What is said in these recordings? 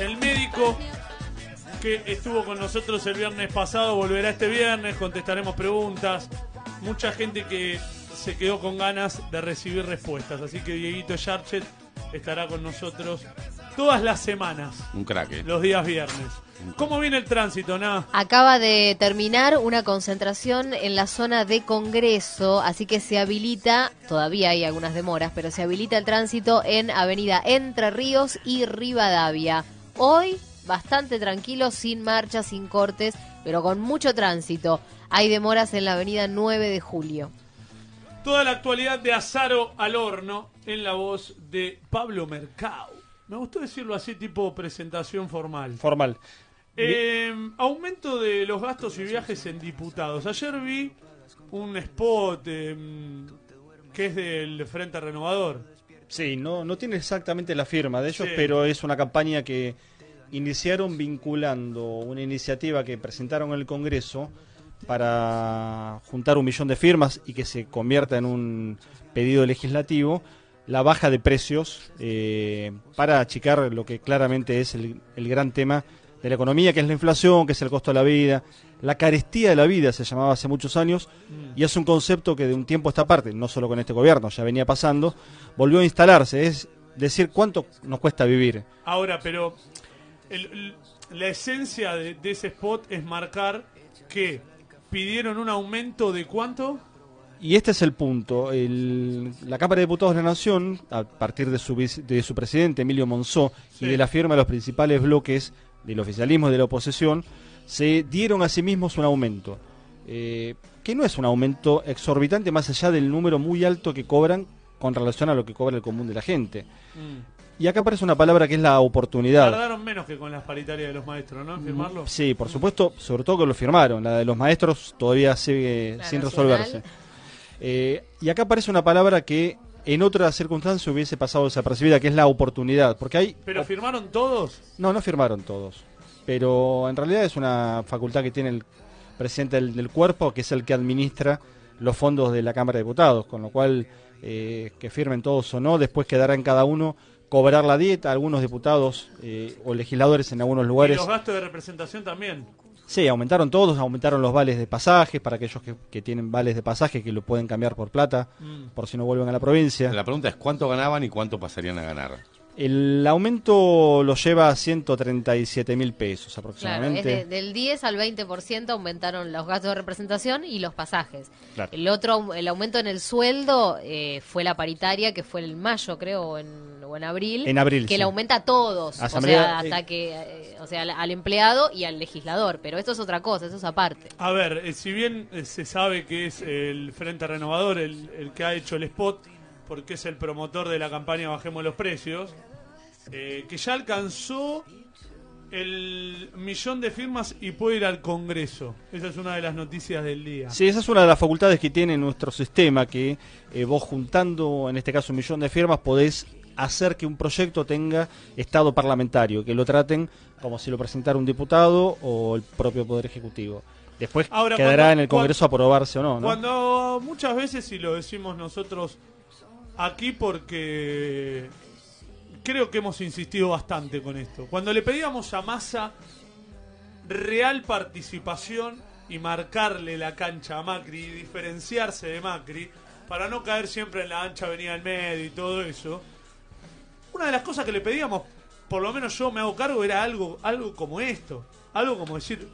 el médico que estuvo con nosotros el viernes pasado, volverá este viernes, contestaremos preguntas. Mucha gente que se quedó con ganas de recibir respuestas, así que Dieguito Yarchet estará con nosotros todas las semanas. Un crack. Los días viernes. ¿Cómo viene el tránsito, Nada? Acaba de terminar una concentración en la zona de Congreso, así que se habilita, todavía hay algunas demoras, pero se habilita el tránsito en Avenida Entre Ríos y Rivadavia. Hoy bastante tranquilo, sin marchas, sin cortes, pero con mucho tránsito. Hay demoras en la Avenida 9 de Julio. Toda la actualidad de Azaro al horno en la voz de Pablo Mercado. Me gustó decirlo así, tipo presentación formal. Formal. Eh, aumento de los gastos y viajes en diputados. Ayer vi un spot em, que es del Frente Renovador. Sí, no, no tiene exactamente la firma de ellos, pero es una campaña que iniciaron vinculando una iniciativa que presentaron en el Congreso para juntar un millón de firmas y que se convierta en un pedido legislativo la baja de precios eh, para achicar lo que claramente es el, el, gran tema de la economía, que es la inflación, que es el costo de la vida, la carestía de la vida se llamaba hace muchos años mm. y es un concepto que de un tiempo a esta parte, no solo con este gobierno, ya venía pasando, volvió a instalarse, es decir cuánto nos cuesta vivir. Ahora, pero la esencia de ese spot es marcar que pidieron un aumento de cuánto? Y este es el punto. El, la Cámara de Diputados de la Nación, a partir de su, de su presidente Emilio Monzó y de la firma de los principales bloques del oficialismo y de la oposición, se dieron a sí mismos un aumento. Eh, que no es un aumento exorbitante más allá del número muy alto que cobran con relación a lo que cobra el común de la gente. Mm. Y acá aparece una palabra que es la oportunidad. Tardaron menos que con las paritarias de los maestros, ¿no? En firmarlo. sí, por supuesto, sobre todo que lo firmaron. La de los maestros todavía sigue sin resolverse. Eh, y acá aparece una palabra que en otra circunstancia hubiese pasado desapercibida, que es la oportunidad. Porque ¿Pero firmaron todos? No, no firmaron todos. Pero en realidad es una facultad que tiene el presidente del, cuerpo, que es el que administra los fondos de la Cámara de Diputados, con lo cual eh, que firmen todos o no, después quedará en cada uno cobrar la dieta, algunos diputados eh, o legisladores en algunos lugares. Y los gastos de representación también. Sí, aumentaron todos, aumentaron los vales de pasajes para aquellos que, que tienen vales de pasaje que lo pueden cambiar por plata, mm. por si no vuelven a la provincia. La pregunta es cuánto ganaban y cuánto pasarían a ganar. El aumento lo lleva a 137 mil pesos aproximadamente. Claro, del 10 al 20% aumentaron los gastos de representación y los pasajes. El otro, el aumento en el sueldo eh, fue la paritaria, que fue en mayo, creo, en en abril, que le aumenta a todos, o sea, hasta que, eh, o sea, al, empleado y al legislador, pero esto es otra cosa, eso es aparte. A ver, eh, si bien eh, se sabe que es el Frente Renovador el, que ha hecho el spot, porque es el promotor de la campaña Bajemos los Precios, que ya alcanzó el millón de firmas y puede ir al Congreso. Esa es una de las noticias del día. Sí, esa es una de las facultades que tiene nuestro sistema, que vos juntando, en este caso, un millón de firmas, podés hacer que un proyecto tenga estado parlamentario, que lo traten como si lo presentara un diputado o el propio Poder Ejecutivo. Después quedará en el Congreso aprobarse o no, Cuando muchas veces, y lo decimos nosotros aquí porque creo que hemos insistido bastante con esto, cuando le pedíamos a Massa real participación y marcarle la cancha a Macri y diferenciarse de Macri, para no caer siempre en la ancha avenida del medio y todo eso, una de las cosas que le pedíamos, por lo menos yo me hago cargo, era algo, algo como esto. Algo como decir,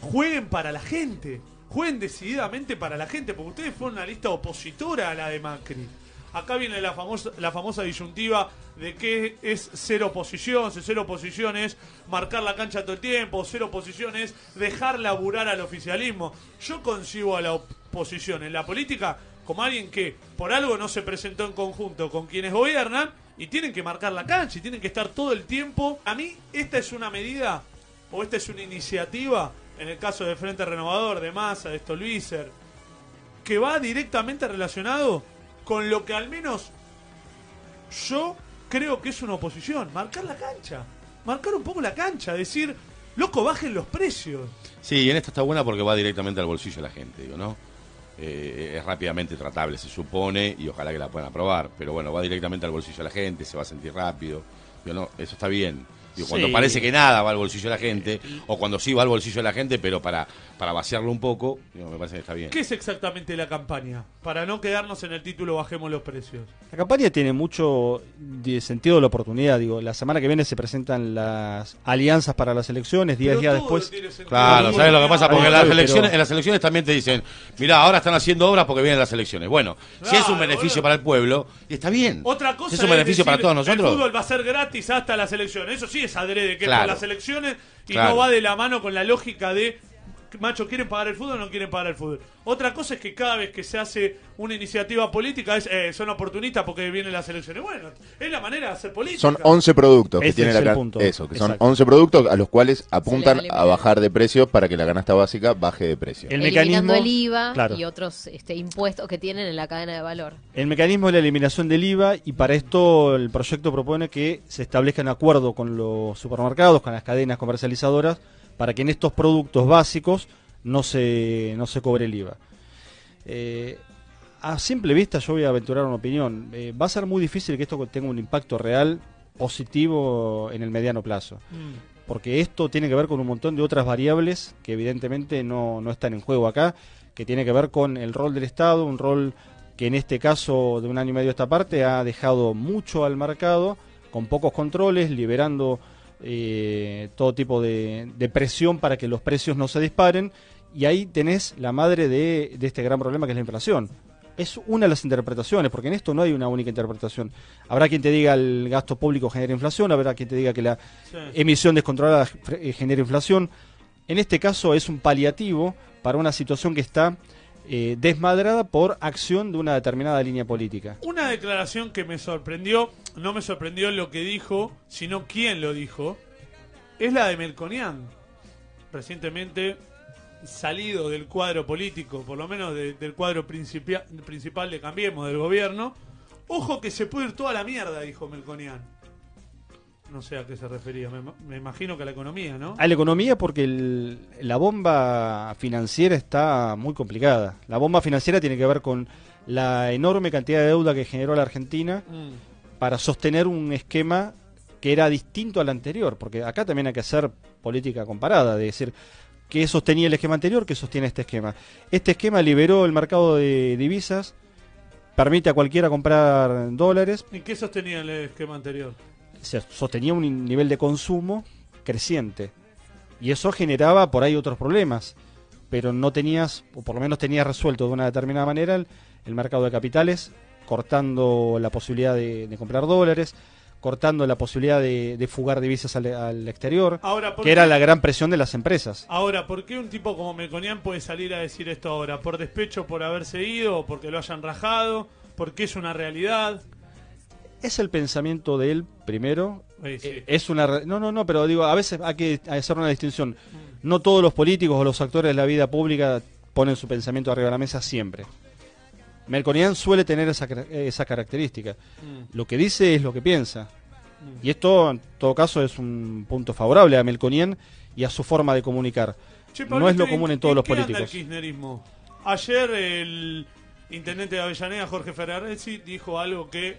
jueguen para la gente. Jueguen decididamente para la gente, porque ustedes fueron una lista opositora a la de Macri. Acá viene la famosa, la famosa disyuntiva de que es ser oposición. Si ser oposición es marcar la cancha todo el tiempo, ser oposición es dejar laburar al oficialismo. Yo concibo a la oposición en la política como alguien que por algo no se presentó en conjunto con quienes gobiernan y tienen que marcar la cancha y tienen que estar todo el tiempo. A mí esta es una medida o esta es una iniciativa, en el caso de Frente Renovador, de Massa, de Stolbizer, que va directamente relacionado con lo que al menos yo creo que es una oposición, marcar la cancha, marcar un poco la cancha, decir, loco, bajen los precios. Sí, en esta está buena porque va directamente al bolsillo de la gente, digo, ¿no? Eh, es rápidamente tratable, se supone, y ojalá que la puedan aprobar. Pero bueno, va directamente al bolsillo de la gente, se va a sentir rápido. Yo no, eso está bien cuando parece que nada va al bolsillo de la gente, o cuando sí va al bolsillo de la gente, pero para, para vaciarlo un poco, digo, me parece que está bien. ¿Qué es exactamente la campaña? Para no quedarnos en el título Bajemos los precios. La campaña tiene mucho sentido de la oportunidad. Digo, la semana que viene se presentan las alianzas para las elecciones, 10 días después. Claro, ¿sabes lo que pasa? Porque las, elecciones, en las elecciones también te dicen, mirá, ahora están haciendo obras porque vienen las elecciones. Bueno, si es un beneficio para el pueblo, está bien. Otra cosa es un beneficio para todos nosotros. El fútbol va a ser gratis hasta las elecciones. Eso sí es adrede que las elecciones y no va de la mano con la lógica de macho, ¿quieren pagar el fútbol o no quieren pagar el fútbol? Otra cosa es que cada vez que se hace una iniciativa política es, eh, son oportunistas porque vienen las elecciones. Bueno, es la manera de hacer política. Son 11 productos que Eso, que son 11 productos a los cuales apuntan a bajar de precio para que la canasta básica baje de precio. El mecanismo del IVA y otros este, impuestos que tienen en la cadena de valor. El mecanismo de la eliminación del IVA y para esto el proyecto propone que se establezca un acuerdo con los supermercados, con las cadenas comercializadoras para que en estos productos básicos no se, no se cobre el IVA. Eh, a simple vista yo voy a aventurar una opinión. Eh, va a ser muy difícil que esto tenga un impacto real positivo en el mediano plazo. Mm. Porque esto tiene que ver con un montón de otras variables que evidentemente no, no están en juego acá, que tiene que ver con el rol del Estado, un rol que en este caso de un año y medio a esta parte ha dejado mucho al mercado, con pocos controles, liberando eh, todo tipo de, presión para que los precios no se disparen. Y ahí tenés la madre de, este gran problema que es la inflación. Es una de las interpretaciones, porque en esto no hay una única interpretación. Habrá quien te diga el gasto público genera inflación, habrá quien te diga que la emisión descontrolada eh, genera inflación. En este caso es un paliativo para una situación que está eh, desmadrada por acción de una determinada línea política. Una declaración que me sorprendió no me sorprendió lo que dijo, sino quién lo dijo, es la de Melconian, recientemente salido del cuadro político, por lo menos del cuadro principal de Cambiemos, del gobierno. Ojo que se puede ir toda la mierda, dijo Melconian. No sé a qué se refería, me, imagino que a la economía, ¿no? A la economía porque la bomba financiera está muy complicada. La bomba financiera tiene que ver con la enorme cantidad de deuda que generó la Argentina. Mm para sostener un esquema que era distinto al anterior, porque acá también hay que hacer política comparada, de decir, qué sostenía el esquema anterior, que sostiene este esquema. Este esquema liberó el mercado de divisas, permite a cualquiera comprar dólares. ¿Y qué sostenía el esquema anterior? Se sostenía un nivel de consumo creciente. Y eso generaba por ahí otros problemas. Pero no tenías, o por lo menos tenías resuelto de una determinada manera, el mercado de capitales cortando la posibilidad de, comprar dólares cortando la posibilidad de, fugar divisas al, exterior, que era la gran presión de las empresas. Ahora, ¿por qué un tipo como Meconian puede salir a decir esto ahora? ¿Por despecho por haberse ido? ¿Porque lo hayan rajado? ¿Porque es una realidad? Es el pensamiento de él primero. Eh, es una no no no, pero digo a veces hay que hacer una distinción. No todos los políticos o los actores de la vida pública ponen su pensamiento arriba de la mesa siempre. Melconian suele tener esa, característica. Mm. Lo que dice es lo que piensa. Mm. Y esto, en todo caso, es un punto favorable a Melconian y a su forma de comunicar. no es lo común en todos los políticos. Ayer el intendente de Avellaneda, Jorge Ferraresi, dijo algo que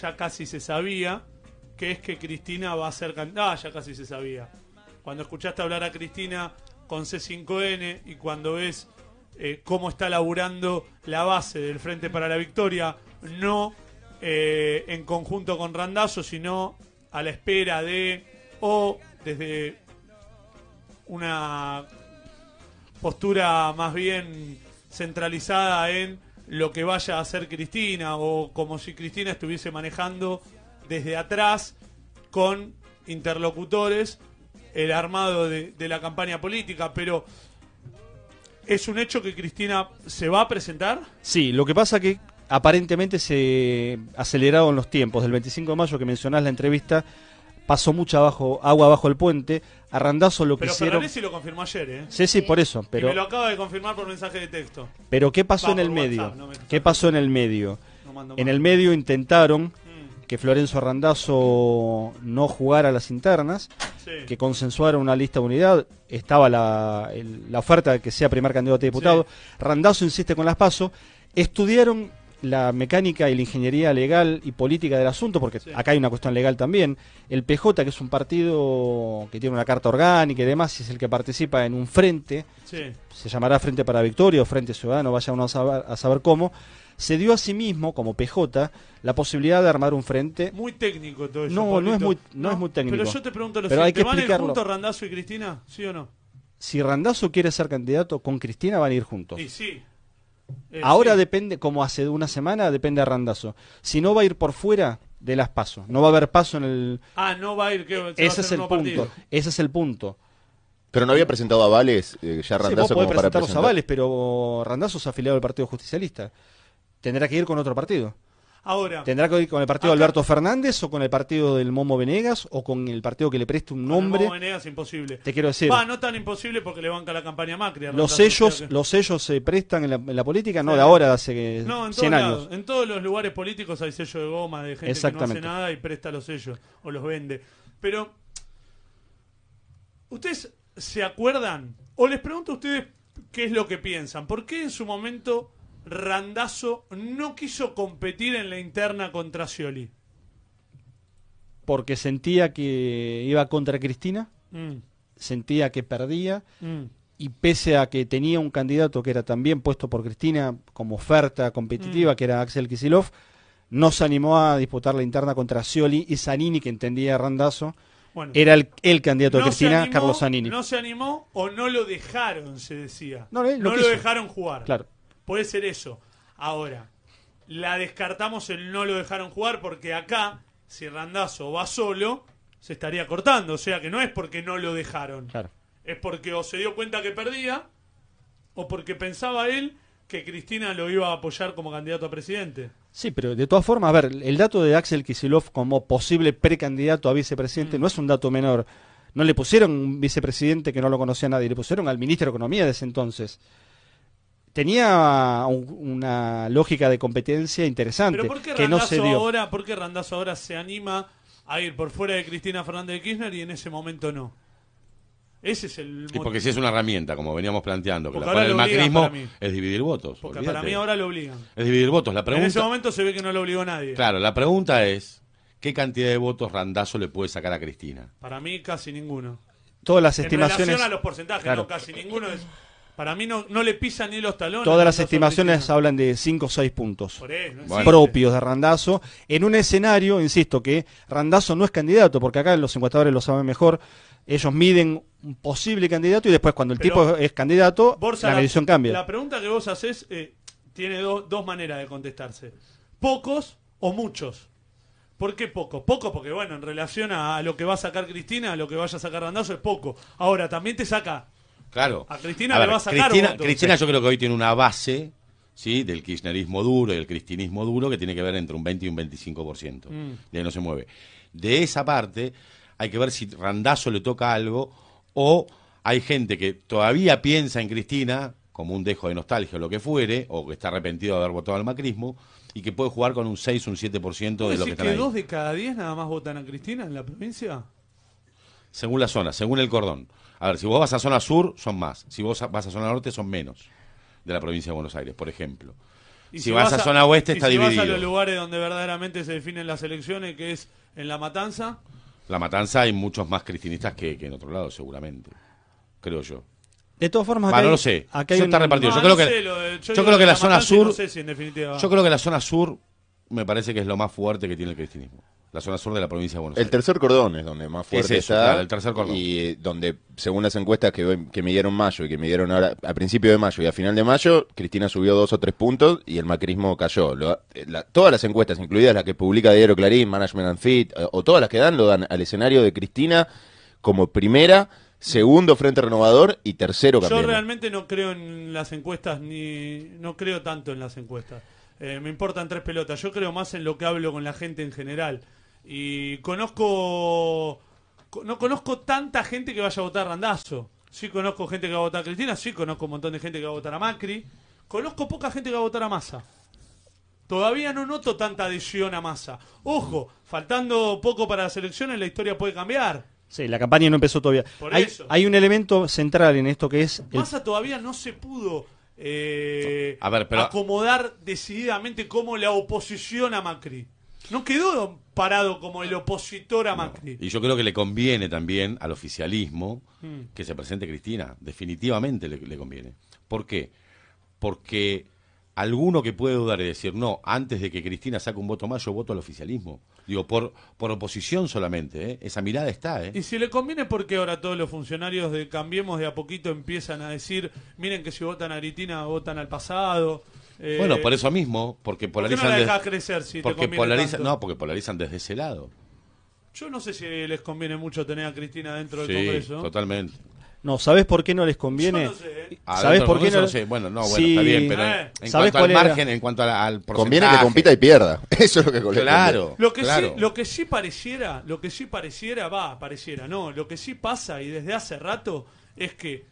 ya casi se sabía, que es que Cristina va a ser candidata. Ah, ya casi se sabía. Cuando escuchaste hablar a Cristina con C5N y cuando ves eh, cómo está laburando la base del Frente para la Victoria, no eh, en conjunto con Randazo, sino a la espera de o desde una postura más bien centralizada en lo que vaya a hacer Cristina o como si Cristina estuviese manejando desde atrás con interlocutores el armado de la campaña política, pero ¿Es un hecho que Cristina se va a presentar? Sí, lo que pasa que aparentemente se aceleraron los tiempos. Del 25 de mayo que mencionás la entrevista, pasó mucha agua bajo el puente. Arrandazo lo pero Pero lo confirmó ayer, ¿eh? Sí, sí, por eso. Pero... me lo acaba de confirmar por mensaje de texto. Pero ¿qué pasó en el medio? ¿Qué pasó en el medio? en el medio intentaron que Florenzo Randazzo no jugara las internas, que consensuaron una lista de unidad, estaba la, oferta de que sea primer candidato a diputado, Randazzo insiste con las pasos, estudiaron la mecánica y la ingeniería legal y política del asunto, porque acá hay una cuestión legal también. El PJ, que es un partido que tiene una carta orgánica y demás, y es el que participa en un frente, se llamará Frente para Victoria o Frente Ciudadano, vaya uno a saber cómo se dio a sí mismo, como PJ, la posibilidad de armar un frente. Muy técnico todo eso. No, no es, muy, técnico. Pero yo te pregunto lo siguiente: ¿van a ir juntos Randazo y Cristina? ¿Sí o no? Si Randazo quiere ser candidato, con Cristina van a ir juntos. Y sí. Eh, Ahora depende, como hace una semana, depende de Randazo. Si no va a ir por fuera de las pasos, no va a haber paso en el. Ah, no va a ir. Eh, ese es el punto. Ese es el punto. Pero no había presentado a Vales eh, ya Randazo. Sí, a Vales, pero Randazo es afiliado al Partido Justicialista tendrá que ir con otro partido. Ahora. ¿Tendrá que ir con el partido de Alberto Fernández o con el partido del Momo Venegas o con el partido que le preste un nombre? Momo Venegas imposible. Te quiero decir. no tan imposible porque le banca la campaña Macri. Los sellos, los sellos se prestan en la, política, no la hora de hace no, en 100 años. En todos los lugares políticos hay sellos de goma de gente que no hace nada y presta los sellos o los vende. Pero ustedes se acuerdan o les pregunto a ustedes qué es lo que piensan. ¿Por qué en su momento Randazzo no quiso competir en la interna contra Scioli? Porque sentía que iba contra Cristina, mm. sentía que perdía, mm. y pese a que tenía un candidato que era también puesto por Cristina como oferta competitiva, mm. que era Axel Kisilov, no se animó a disputar la interna contra Scioli y Zanini, que entendía Randazzo era el, candidato de Cristina, Carlos Zanini. No se animó o no lo dejaron, se decía. No, eh, lo lo dejaron jugar. Claro. Puede ser eso. Ahora, la descartamos el no lo dejaron jugar porque acá, si Randazo va solo, se estaría cortando. O sea que no es porque no lo dejaron. Es porque o se dio cuenta que perdía o porque pensaba él que Cristina lo iba a apoyar como candidato a presidente. Sí, pero de todas formas, a ver, el dato de Axel Kisilov como posible precandidato a vicepresidente mm. no es un dato menor. No le pusieron un vicepresidente que no lo conocía nadie, le pusieron al ministro de Economía de ese entonces tenía una lógica de competencia interesante ¿Pero por qué que no se dio. Ahora, ¿Por qué Randazzo ahora se anima a ir por fuera de Cristina Fernández de Kirchner y en ese momento no? Ese es el Y porque si es una herramienta, como veníamos planteando, que el macrismo, es dividir votos. Porque para mí ahora lo obligan. Es dividir votos. La pregunta... En ese momento se ve que no lo obligó nadie. Claro, la pregunta es, ¿qué cantidad de votos Randazo le puede sacar a Cristina? Para mí casi ninguno. Todas las estimaciones... relación a los porcentajes, no, casi ninguno es para mí no, no le pisan ni los talones. Todas las estimaciones hablan de 5 o 6 puntos propios de Randazo. En un escenario, insisto, que Randazo no es candidato, porque acá los encuestadores lo saben mejor. Ellos miden un posible candidato y después cuando el tipo es candidato, la medición cambia. La pregunta que vos haces eh, tiene dos maneras de contestarse. ¿Pocos o muchos? ¿Por qué poco? Poco porque, bueno, en relación a, lo que va a sacar Cristina, a lo que vaya a sacar Randazo, es poco. Ahora, también te saca Claro. A Cristina le a sacar Cristina, Cristina yo creo que hoy tiene una base ¿sí? del kirchnerismo duro y del cristinismo duro que tiene que ver entre un 20 y un 25%. Mm. De ahí no se mueve. De esa parte hay que ver si Randazo le toca algo o hay gente que todavía piensa en Cristina como un dejo de nostalgia o lo que fuere, o que está arrepentido de haber votado al macrismo, y que puede jugar con un 6, un 7% de lo que están que dos de cada diez nada más votan a Cristina en la provincia? Según la zona, según el cordón. A ver, si vos vas a zona sur, son más. Si vos vas a zona norte, son menos de la provincia de Buenos Aires, por ejemplo. si, vas, a zona oeste, está dividido. Si vas a los lugares donde verdaderamente se definen las elecciones, que es en La Matanza. La Matanza hay muchos más cristinistas que, en otro lado, seguramente. Creo yo. De todas formas, acá no lo sé. está repartido. yo, creo que, la, zona sur. Yo creo que la zona sur me parece que es lo más fuerte que tiene el cristinismo la zona sur de la provincia de Buenos Aires. El tercer cordón es donde más fuerte está. el tercer cordón. Y eh, donde, según las encuestas que, que me mayo y que midieron ahora a principio de mayo y a final de mayo, Cristina subió dos o tres puntos y el macrismo cayó. Eh, todas las encuestas, incluidas las que publica Diario Clarín, Management and Fit, eh, o, todas las que dan, lo dan al escenario de Cristina como primera segundo Frente Renovador y tercero campeón. Yo realmente no creo en las encuestas ni no creo tanto en las encuestas. me importan tres pelotas. Yo creo más en lo que hablo con la gente en general. Y conozco. No conozco tanta gente que vaya a votar a Randazo. Sí conozco gente que va a votar a Cristina, sí conozco un montón de gente que va a votar a Macri. Conozco poca gente que va a votar a Massa. Todavía no noto tanta adhesión a Massa. Ojo, faltando poco para las elecciones, la historia puede cambiar. Sí, la campaña no empezó todavía. hay, un elemento central en esto que es. Massa todavía no se pudo eh, acomodar decididamente como la oposición a Macri. No quedó parado como el opositor a Macri. Y yo creo que le conviene también al oficialismo mm. que se presente Cristina. Definitivamente le, conviene. ¿Por qué? Porque alguno que puede dudar y decir, no, antes de que Cristina saque un voto más, yo voto al oficialismo. Digo, por, por oposición solamente, ¿eh? esa mirada está. ¿eh? Y si le conviene, porque ahora todos los funcionarios de Cambiemos de a poquito empiezan a decir, miren que si votan a Cristina, votan al pasado? Eh, bueno, por eso mismo, porque polarizan. porque polarizan, no, porque polarizan desde ese lado. Yo no sé si les conviene mucho tener a Cristina dentro del Congreso. Totalmente. No, ¿sabes por qué no les conviene? no sé. ¿eh? ¿Sabes por qué no? sé. Bueno, no, bueno, está bien, pero en, cuanto al margen, en cuanto al porcentaje. Conviene que compita y pierda. Eso es lo que conviene. Claro. Lo lo que sí pareciera, lo que sí pareciera, va, pareciera, no, lo que sí pasa y desde hace rato es que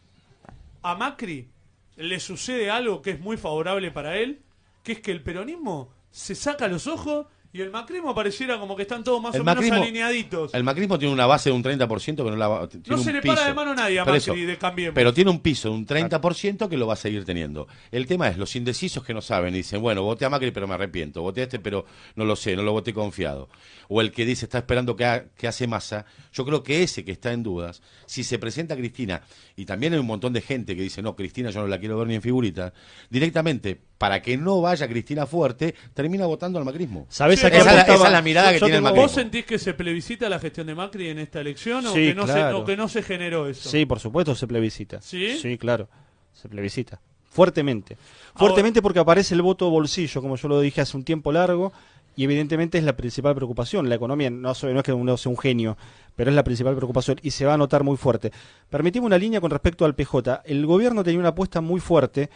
a Macri le sucede algo que es muy favorable para él, que es que el peronismo se saca los ojos y el macrismo pareciera como que están todos más o menos alineaditos. El macrismo tiene una base de un 30% que no la tiene No se le para de mano a nadie a Macri de Pero tiene un piso de un 30% que lo va a seguir teniendo. El tema es los indecisos que no saben y dicen, bueno, voté a Macri pero me arrepiento, voté a este pero no lo sé, no lo voté confiado. O el que dice, está esperando que, que hace masa. Yo creo que ese que está en dudas, si se presenta a Cristina, y también hay un montón de gente que dice, no, Cristina yo no la quiero ver ni en figurita, directamente para que no vaya Cristina Fuerte, termina votando al macrismo. ¿Sabés a qué esa, es la mirada que tiene el macrismo. ¿Vos sentís que se plebiscita la gestión de Macri en esta elección o, que no se, que no se generó eso? Sí, por supuesto se plebiscita. ¿Sí? Sí, claro, se plebiscita. Fuertemente. Fuertemente porque aparece el voto bolsillo, como yo lo dije hace un tiempo largo, y evidentemente es la principal preocupación. La economía, no, es que uno sea un genio, pero es la principal preocupación y se va a notar muy fuerte. Permitimos una línea con respecto al PJ. El gobierno tenía una apuesta muy fuerte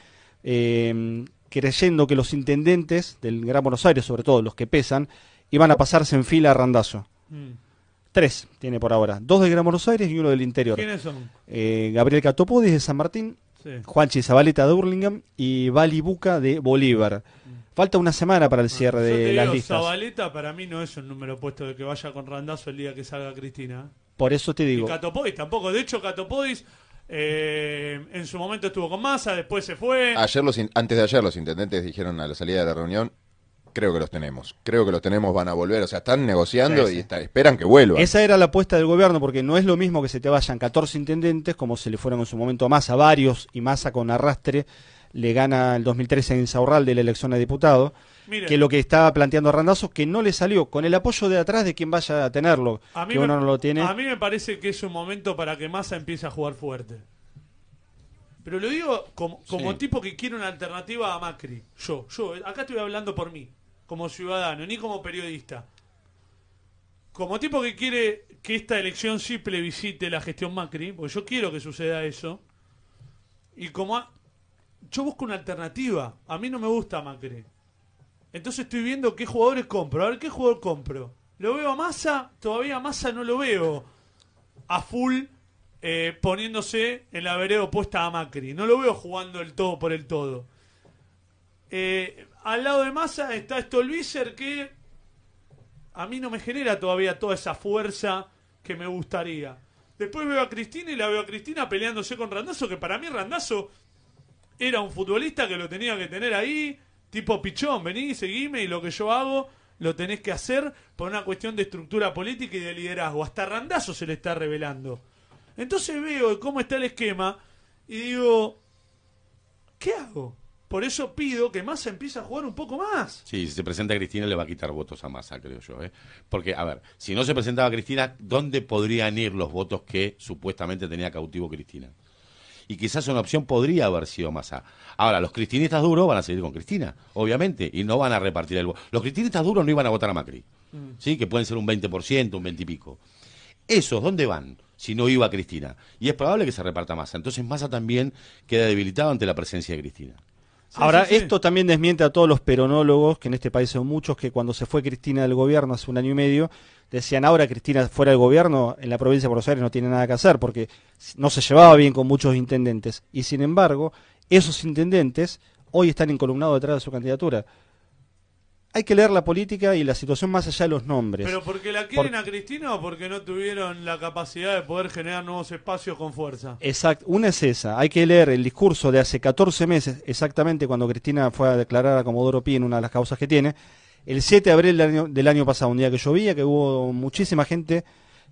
eh, creyendo que los intendentes del Gran Buenos Aires, sobre todo los que pesan, iban a pasarse en fila a Randazo. Mm. Tres tiene por ahora, dos del Gran Buenos Aires y uno del interior. ¿Quiénes son? Eh, Gabriel Catopodis de San Martín, Juanchi Zabaleta de Hurlingham y Bali Buca de Bolívar. Mm. Falta una semana para el ah. cierre de la las listas. Zabaleta para mí no es un número puesto de que vaya con Randazo el día que salga Cristina. Por eso te digo. Y Catopodis tampoco. De hecho, Catopodis eh, en su momento estuvo con Massa, después se fue. Ayer los antes de ayer los intendentes dijeron a la salida de la reunión, creo que los tenemos, creo que los tenemos, van a volver, o sea, están negociando y esperan que vuelvan. Esa era la apuesta del gobierno, porque no es lo mismo que se te vayan 14 intendentes, como se le fueron en su momento a Massa, varios, y Massa con arrastre le gana el 2013 en Saurral de la elección a diputado, que lo que estaba planteando Randazzo, que no le salió, con el apoyo de atrás de quien vaya a tenerlo, a mí que uno no lo tiene. A mí me parece que es un momento para que Massa empiece a jugar fuerte. Pero lo digo como, como tipo que quiere una alternativa a Macri. Yo, yo, acá estoy hablando por mí, como ciudadano, ni como periodista. Como tipo que quiere que esta elección sí visite la gestión Macri, porque yo quiero que suceda eso. Y como, yo busco una alternativa. A mí no me gusta Macri. Entonces estoy viendo qué jugadores compro. A ver qué jugador compro. Lo veo a Massa, todavía a Massa no lo veo a full eh, poniéndose en la vereda opuesta a Macri. No lo veo jugando el todo por el todo. Eh, al lado de Massa está Stolbizer que a mí no me genera todavía toda esa fuerza que me gustaría. Después veo a Cristina y la veo a Cristina peleándose con Randazo, que para mí Randazo era un futbolista que lo tenía que tener ahí, tipo pichón, vení, seguime y lo que yo hago lo tenés que hacer por una cuestión de estructura política y de liderazgo. Hasta Randazo se le está revelando. Entonces veo cómo está el esquema y digo, ¿qué hago? Por eso pido que Massa empiece a jugar un poco más. Sí, si se presenta a Cristina le va a quitar votos a Massa, creo yo. ¿eh? Porque, a ver, si no se presentaba a Cristina, ¿dónde podrían ir los votos que supuestamente tenía cautivo Cristina? y quizás una opción podría haber sido Massa. Ahora, los cristinistas duros van a seguir con Cristina, obviamente, y no van a repartir el voto. Los cristinistas duros no iban a votar a Macri, mm. ¿sí? que pueden ser un 20%, un 20 y pico. ¿Esos dónde van? si no iba Cristina. Y es probable que se reparta Massa. Entonces Massa también queda debilitado ante la presencia de Cristina. Ahora, esto también desmiente a todos los peronólogos, que en este país son muchos, que cuando se fue Cristina del gobierno hace un año y medio, decían, ahora Cristina fuera del gobierno, en la provincia de Buenos Aires no tiene nada que hacer, porque no se llevaba bien con muchos intendentes. Y sin embargo, esos intendentes hoy están encolumnados detrás de su candidatura hay que leer la política y la situación más allá de los nombres. ¿Pero porque la quieren a Cristina o porque no tuvieron la capacidad de poder generar nuevos espacios con fuerza? Exacto, una es esa. Hay que leer el discurso de hace 14 meses, exactamente cuando Cristina fue a declarar a Comodoro Pi en una de las causas que tiene, el 7 de abril del año, del año pasado, un día que llovía, que hubo muchísima gente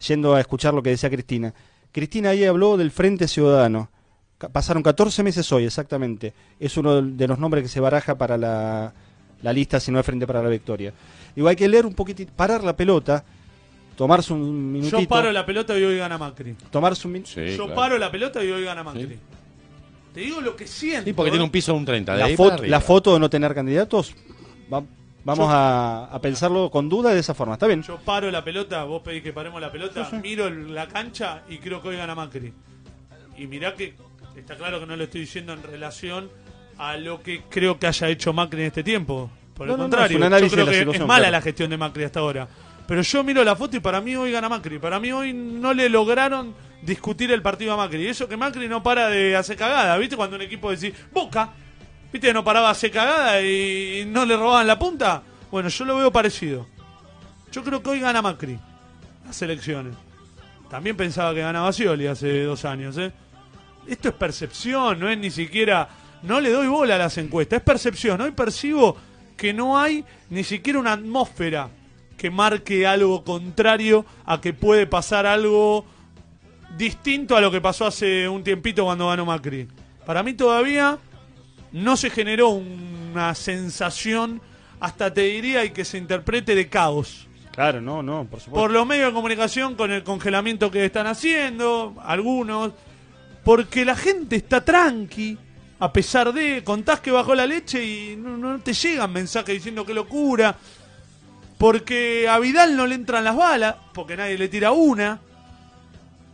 yendo a escuchar lo que decía Cristina. Cristina ahí habló del Frente Ciudadano. Pasaron 14 meses hoy, exactamente. Es uno de los nombres que se baraja para la la lista si no es frente para la victoria. Digo, hay que leer un poquitito, parar la pelota, tomarse un minutito. Yo paro la pelota y hoy gana Macri. Tomarse un Yo paro la pelota y hoy gana Macri. Te digo lo que siento. Sí, porque ¿eh? tiene un piso de un 30. la, la, foto de no tener candidatos, vamos a, pensarlo con duda de esa forma. ¿Está bien? Yo paro la pelota, vos pedís que paremos la pelota, miro la cancha y creo que hoy gana Macri. Y mirá que está claro que no lo estoy diciendo en relación a lo que creo que haya hecho Macri en este tiempo. Por el contrario, yo creo que es mala la gestión de Macri hasta ahora. Pero yo miro la foto y para mí hoy gana Macri. Para mí hoy no le lograron discutir el partido a Macri. eso que Macri no para de hacer cagada, ¿viste? Cuando un equipo decís, Boca, ¿viste? No paraba de hacer cagada y no le robaban la punta. Bueno, yo lo veo parecido. Yo creo que hoy gana Macri las elecciones. También pensaba que ganaba Scioli hace dos años, ¿eh? Esto es percepción, no es ni siquiera no le doy bola a las encuestas, es percepción. Hoy percibo que no hay ni siquiera una atmósfera que marque algo contrario a que puede pasar algo distinto a lo que pasó hace un tiempito cuando ganó Macri. Para mí todavía no se generó una sensación, hasta te diría, y que se interprete de caos. Claro, no, no, por supuesto. Por los medios de comunicación, con el congelamiento que están haciendo, algunos, porque la gente está tranqui, a pesar de, contás que bajó la leche y no, te llegan mensajes diciendo que locura, porque a Vidal no le entran las balas, porque nadie le tira una.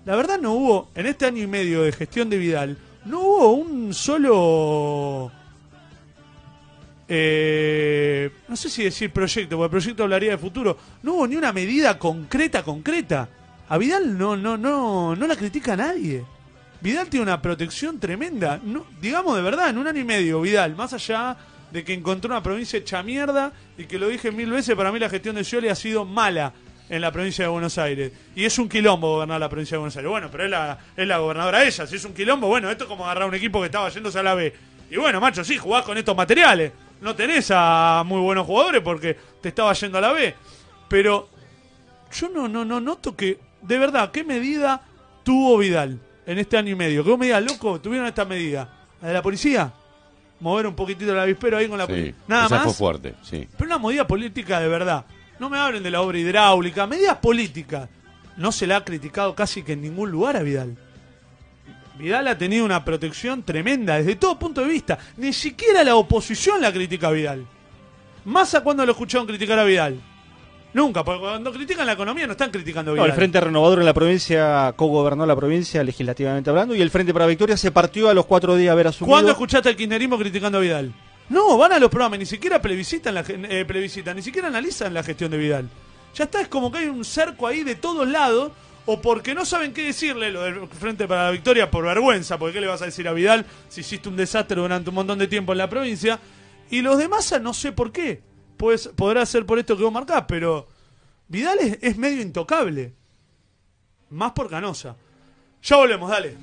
La verdad no hubo, en este año y medio de gestión de Vidal, no hubo un solo... Eh, no sé si decir proyecto, porque proyecto hablaría de futuro. No hubo ni una medida concreta, concreta. A Vidal no, no, no, no la critica nadie. Vidal tiene una protección tremenda. digamos de verdad, en un año y medio, Vidal, más allá de que encontró una provincia hecha mierda y que lo dije mil veces, para mí la gestión de Scioli ha sido mala en la provincia de Buenos Aires. Y es un quilombo gobernar la provincia de Buenos Aires. Bueno, pero es la, es la gobernadora ella. Si es un quilombo, bueno, esto es como agarrar un equipo que estaba yéndose a la B. Y bueno, macho, sí, jugás con estos materiales. No tenés a muy buenos jugadores porque te estaba yendo a la B. Pero yo no, no, no noto que, de verdad, ¿qué medida tuvo Vidal? en este año y medio. Que vos loco, tuvieron esta medida. La de la policía, mover un poquitito el avispero ahí con la policía. Nada más. fuerte, sí. Pero una medida política de verdad. No me hablen de la obra hidráulica, medidas políticas. No se la ha criticado casi que en ningún lugar a Vidal. Vidal ha tenido una protección tremenda desde todo punto de vista. Ni siquiera la oposición la critica a Vidal. Más a cuando lo escucharon criticar a Vidal. Nunca, porque cuando critican la economía no están criticando Vidal. el Frente Renovador en la provincia cogobernó la provincia legislativamente hablando y el Frente para Victoria se partió a los cuatro días a ver a su su ¿Cuándo escuchaste al kirchnerismo criticando a Vidal? No, van a los programas, ni siquiera plebiscitan, la, eh, ni siquiera analizan la gestión de Vidal. Ya está, es como que hay un cerco ahí de todos lados, o porque no saben qué decirle lo del Frente para la Victoria por vergüenza, porque qué le vas a decir a Vidal si hiciste un desastre durante un montón de tiempo en la provincia, y los demás no sé por qué pues, podrá ser por esto que vos marcás, pero Vidal es, medio intocable. Más por Canosa. Ya volvemos, dale.